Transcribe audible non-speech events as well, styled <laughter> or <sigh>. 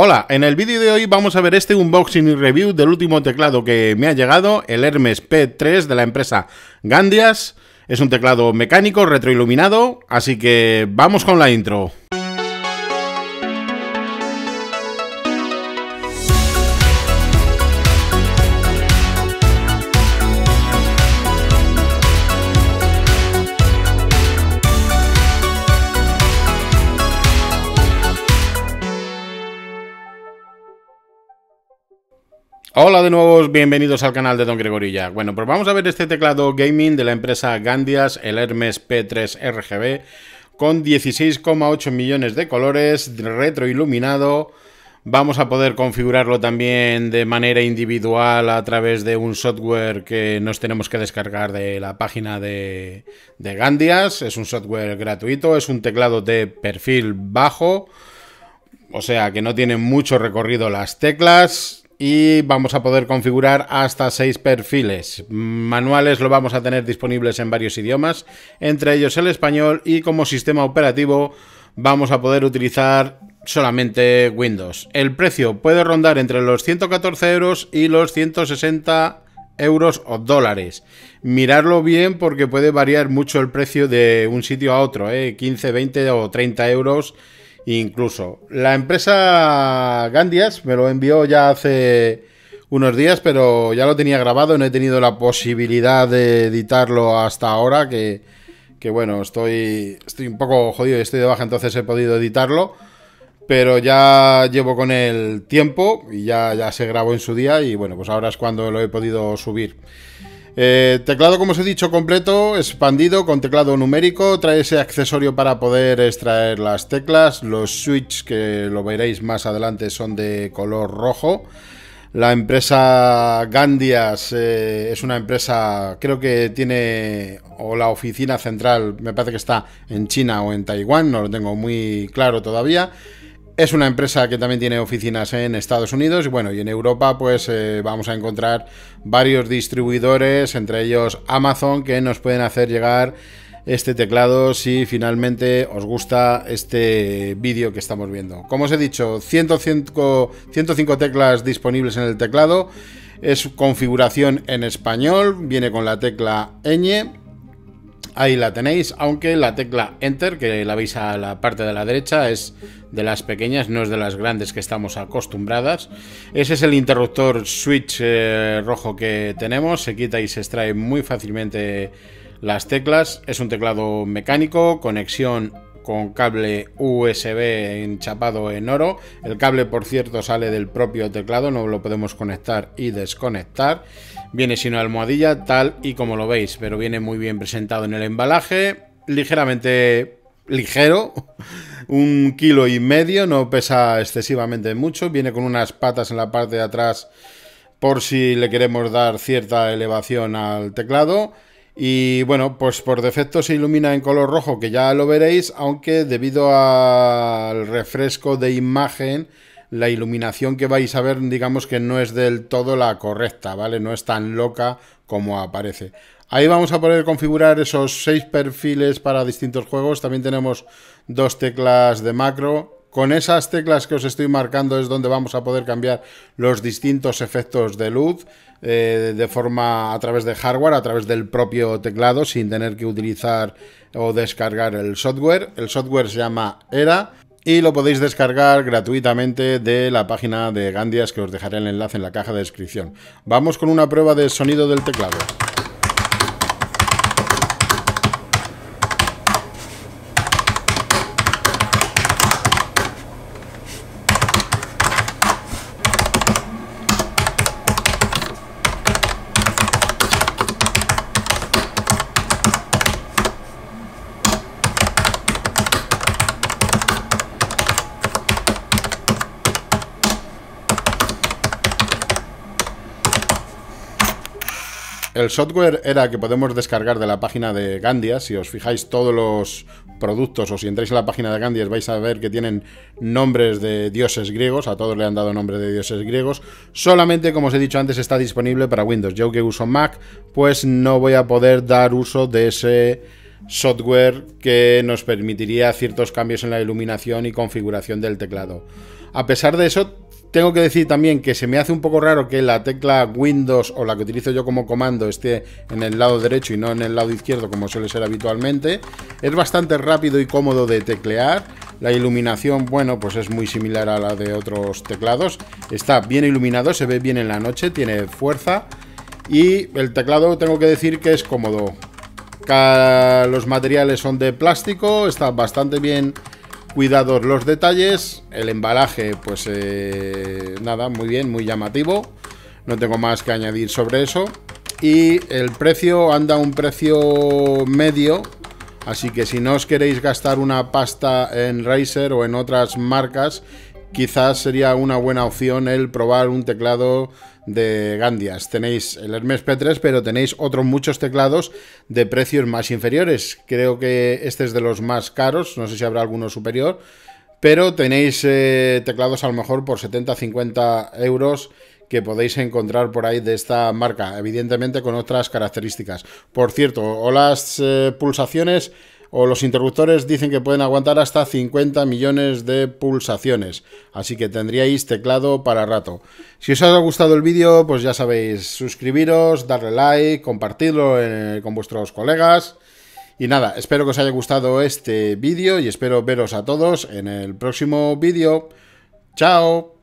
Hola, en el vídeo de hoy vamos a ver este unboxing y review del último teclado que me ha llegado, el Hermes P3 de la empresa Gandias. Es un teclado mecánico retroiluminado, así que vamos con la intro. Hola de nuevo, bienvenidos al canal de Don Gregorilla. Bueno, pues vamos a ver este teclado gaming de la empresa Gandias, el Hermes P3 RGB, con 16,8 millones de colores, retroiluminado. Vamos a poder configurarlo también de manera individual a través de un software que nos tenemos que descargar de la página de, de Gandias. Es un software gratuito, es un teclado de perfil bajo. O sea que no tiene mucho recorrido las teclas, y vamos a poder configurar hasta seis perfiles. Manuales lo vamos a tener disponibles en varios idiomas, entre ellos el español y como sistema operativo vamos a poder utilizar solamente Windows. El precio puede rondar entre los 114 euros y los 160 euros o dólares. Mirarlo bien porque puede variar mucho el precio de un sitio a otro, 15, ¿eh? 20 o 30 euros Incluso la empresa Gandias me lo envió ya hace unos días, pero ya lo tenía grabado, no he tenido la posibilidad de editarlo hasta ahora, que, bueno, estoy, estoy un poco jodido, y estoy de baja, entonces he podido editarlo, pero ya llevo con el tiempo y ya, ya se grabó en su día y bueno, pues ahora es cuando lo he podido subir. Eh, teclado, como os he dicho, completo, expandido, con teclado numérico. Trae ese accesorio para poder extraer las teclas. Los switches, que lo veréis más adelante, son de color rojo. La empresa Gandias eh, es una empresa, creo que tiene, o la oficina central, me parece que está en China o en Taiwán, no lo tengo muy claro todavía. Es una empresa que también tiene oficinas en Estados Unidos y bueno, y en Europa pues eh, vamos a encontrar varios distribuidores, entre ellos Amazon, que nos pueden hacer llegar este teclado si finalmente os gusta este vídeo que estamos viendo. Como os he dicho, 105, 105 teclas disponibles en el teclado. Es configuración en español, viene con la tecla ñ Ahí la tenéis, aunque la tecla Enter, que la veis a la parte de la derecha, es de las pequeñas, no es de las grandes que estamos acostumbradas. Ese es el interruptor switch eh, rojo que tenemos, se quita y se extrae muy fácilmente las teclas. Es un teclado mecánico, conexión con cable USB enchapado en oro. El cable, por cierto, sale del propio teclado, no lo podemos conectar y desconectar. Viene sin almohadilla, tal y como lo veis, pero viene muy bien presentado en el embalaje, ligeramente ligero. <laughs> Un kilo y medio, no pesa excesivamente mucho. Viene con unas patas en la parte de atrás por si le queremos dar cierta elevación al teclado y bueno, pues por defecto se ilumina en color rojo, que ya lo veréis, aunque debido al refresco de imagen, la iluminación que vais a ver, digamos que no es del todo la correcta, ¿vale? No es tan loca como aparece. Ahí vamos a poder configurar esos seis perfiles para distintos juegos. También tenemos dos teclas de macro, con esas teclas que os estoy marcando es donde vamos a poder cambiar los distintos efectos de luz eh, de forma a través de hardware, a través del propio teclado, sin tener que utilizar o descargar el software. El software se llama ERA y lo podéis descargar gratuitamente de la página de Gandias que os dejaré el enlace en la caja de descripción. Vamos con una prueba de sonido del teclado. El software era que podemos descargar de la página de Gandia. Si os fijáis todos los productos o si entráis en la página de Gandia vais a ver que tienen nombres de dioses griegos. A todos le han dado nombre de dioses griegos. Solamente, como os he dicho antes, está disponible para Windows. Yo que uso Mac, pues no voy a poder dar uso de ese software que nos permitiría ciertos cambios en la iluminación y configuración del teclado. A pesar de eso, tengo que decir también que se me hace un poco raro que la tecla Windows o la que utilizo yo como comando esté en el lado derecho y no en el lado izquierdo como suele ser habitualmente. Es bastante rápido y cómodo de teclear. La iluminación, bueno, pues es muy similar a la de otros teclados. Está bien iluminado, se ve bien en la noche, tiene fuerza. Y el teclado tengo que decir que es cómodo. Los materiales son de plástico, está bastante bien cuidados los detalles. El embalaje, pues eh, nada, muy bien, muy llamativo. No tengo más que añadir sobre eso. Y el precio anda a un precio medio. Así que si no os queréis gastar una pasta en Razer o en otras marcas quizás sería una buena opción el probar un teclado de Gandias. Tenéis el Hermes P3, pero tenéis otros muchos teclados de precios más inferiores. Creo que este es de los más caros, no sé si habrá alguno superior, pero tenéis eh, teclados a lo mejor por 70-50 euros que podéis encontrar por ahí de esta marca, evidentemente con otras características. Por cierto, o las eh, pulsaciones o los interruptores dicen que pueden aguantar hasta 50 millones de pulsaciones, así que tendríais teclado para rato. Si os ha gustado el vídeo, pues ya sabéis, suscribiros, darle like, compartirlo con vuestros colegas. Y nada, espero que os haya gustado este vídeo y espero veros a todos en el próximo vídeo. ¡Chao!